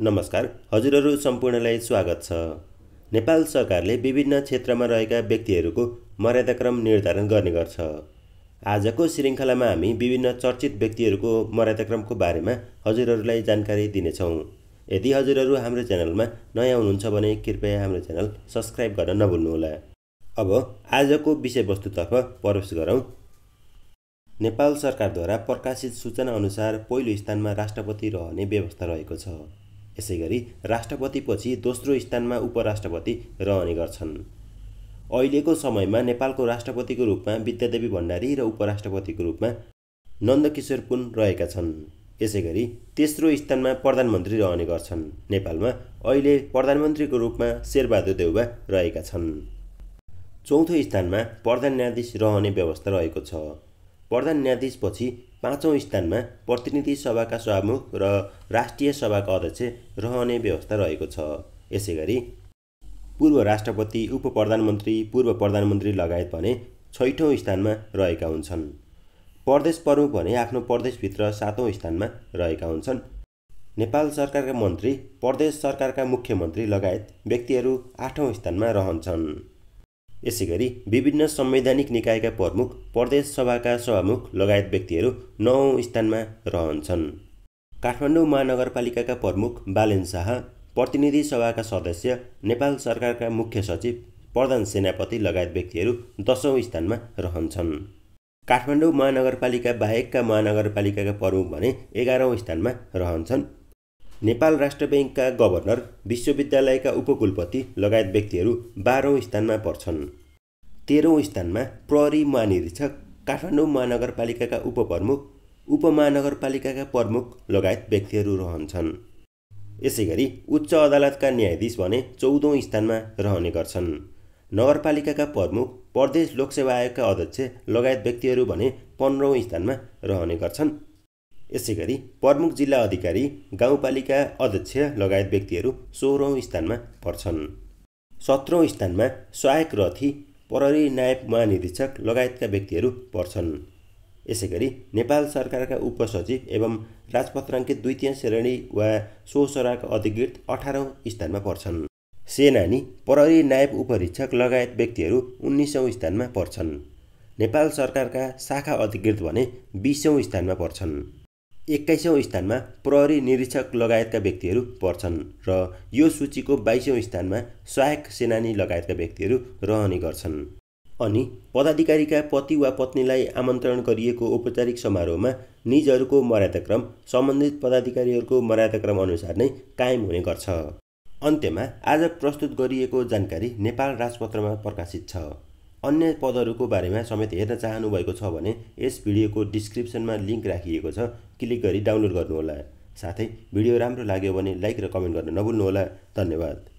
नमस्कार हजुरहरू सम्पूर्णलाई स्वागत छ नेपाल सरकारले विभिन्न क्षेत्रमा रहेका व्यक्तिहरूको मर्यादाक्रम निर्धारण गर्ने गर्छ आजको श्रृङ्खलामा हामी विभिन्न चर्चित व्यक्तिहरूको मर्यादाक्रमको बारेमा हजुरहरूलाई जानकारी दिनेछौँ यदि हजुरहरू हाम्रो च्यानलमा नयाँ हुनुहुन्छ भने कृपया हाम्रो च्यानल सब्सक्राइब गर्न नभुल्नुहोला अब आजको विषयवस्तुतर्फ प्रवेश गरौँ नेपाल सरकारद्वारा प्रकाशित सूचनाअनुसार पहिलो स्थानमा राष्ट्रपति रहने व्यवस्था रहेको छ यसै गरी राष्ट्रपतिपछि दोस्रो स्थानमा उपराष्ट्रपति रहने गर्छन् अहिलेको समयमा नेपालको राष्ट्रपतिको रूपमा विद्यादेवी भण्डारी र उपराष्ट्रपतिको रूपमा नन्दकिशोर पुन रहेका छन् यसै गरी तेस्रो स्थानमा प्रधानमन्त्री रहने गर्छन् नेपालमा अहिले प्रधानमन्त्रीको रूपमा शेरबहादुर देउबा रहेका छन् चौथो स्थानमा प्रधान न्यायाधीश रहने व्यवस्था रहेको छ प्रधान न्यायाधीशपछि पाँचौँ स्थानमा प्रतिनिधि सभाका सभामुख र राष्ट्रिय सभाका अध्यक्ष रहने व्यवस्था रहेको छ यसै गरी पूर्व राष्ट्रपति उप प्रधानमन्त्री पूर्व प्रधानमन्त्री लगायत भने छैठौँ स्थानमा रहेका हुन्छन् प्रदेश प्रमुख भने आफ्नो प्रदेशभित्र सातौँ स्थानमा रहेका हुन्छन् नेपाल सरकारका मन्त्री प्रदेश सरकारका मुख्यमन्त्री लगायत व्यक्तिहरू आठौँ स्थानमा रहन्छन् यसै गरी विभिन्न संवैधानिक निकायका प्रमुख प्रदेश सभाका सभामुख लगायत व्यक्तिहरू नौ स्थानमा रहन्छन् काठमाडौँ महानगरपालिकाका प्रमुख बालेन शाह प्रतिनिधि सभाका सदस्य नेपाल सरकारका मुख्य सचिव प्रधान सेनापति लगायत व्यक्तिहरू दसौँ स्थानमा रहन्छन् काठमाडौँ महानगरपालिका बाहेकका महानगरपालिकाका प्रमुख भने एघारौँ स्थानमा रहन्छन् नेपाल राष्ट्र ब्याङ्कका गभर्नर विश्वविद्यालयका उपकुलपति लगायत व्यक्तिहरू बाह्रौँ स्थानमा पर्छन् तेह्रौँ स्थानमा प्रहरी महानिरीक्षक काठमाडौँ महानगरपालिकाका उपप्रमुख उपमहानगरपालिकाका प्रमुख लगायत व्यक्तिहरू रहन्छन् यसै गरी उच्च अदालतका न्यायाधीश भने चौधौँ स्थानमा रहने गर्छन् नगरपालिकाका प्रमुख प्रदेश लोकसेवा आयोगका अध्यक्ष लगायत व्यक्तिहरू भने पन्ध्रौँ स्थानमा रहने गर्छन् यसै गरी प्रमुख जिल्ला अधिकारी गाउँपालिका अध्यक्ष लगायत व्यक्तिहरू सोह्रौँ स्थानमा पर्छन् सत्रौँ स्थानमा सहायक रथी प्रहरी नायब महानिरीक्षक लगायतका व्यक्तिहरू पर्छन् यसै गरी नेपाल सरकारका उपसचिव एवं राजपत्राङ्कित द्वितीय श्रेणी वा सोसराका अधिकृत अठारौँ स्थानमा पर्छन् सेनानी प्रहरी नायब उपरीक्षक लगायत व्यक्तिहरू उन्नाइसौँ स्थानमा पर्छन् नेपाल सरकारका शाखा अधिकृत भने बिसौँ स्थानमा पर्छन् एक्काइसौँ स्थानमा प्रहरी निरीक्षक लगायतका व्यक्तिहरू पर्छन् र यो सूचीको बाइसौँ स्थानमा सहायक सेनानी लगायतका व्यक्तिहरू रहने गर्छन् अनि पदाधिकारीका पति वा पत्नीलाई आमन्त्रण गरिएको औपचारिक समारोहमा निजहरूको मर्यादाक्रम सम्बन्धित पदाधिकारीहरूको मर्यादाक्रम अनुसार नै कायम हुने गर्छ अन्त्यमा आज प्रस्तुत गरिएको जानकारी नेपाल राजपत्रमा प्रकाशित छ अन्य पदहरूको बारेमा समेत हेर्न चाहनुभएको छ भने यस भिडियोको डिस्क्रिप्सनमा लिङ्क राखिएको छ क्लिक गरी डाउनलोड गर्नुहोला साथै भिडियो राम्रो लाग्यो भने लाइक र कमेन्ट गर्न नभुल्नुहोला धन्यवाद